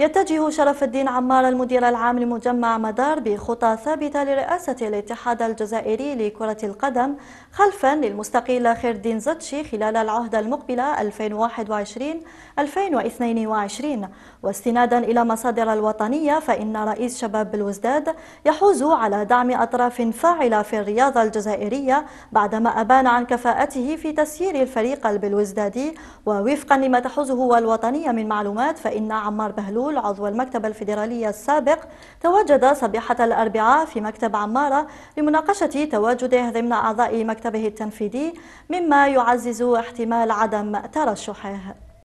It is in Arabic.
يتجه شرف الدين عمار المدير العام لمجمع مدار بخطى ثابتة لرئاسة الاتحاد الجزائري لكرة القدم خلفا للمستقيل خير الدين زتشي خلال العهدة المقبلة 2021-2022 واستنادا إلى مصادر الوطنية فإن رئيس شباب بلوزداد يحوز على دعم أطراف فاعلة في الرياضة الجزائرية بعدما أبان عن كفاءته في تسيير الفريق البلوزدادي ووفقا لما تحوزه الوطنية من معلومات فإن عمار بهلول سول عضو المكتب الفيدرالي السابق تواجد صبيحة الأربعاء في مكتب عمارة لمناقشة تواجده ضمن أعضاء مكتبه التنفيذي مما يعزز احتمال عدم ترشحه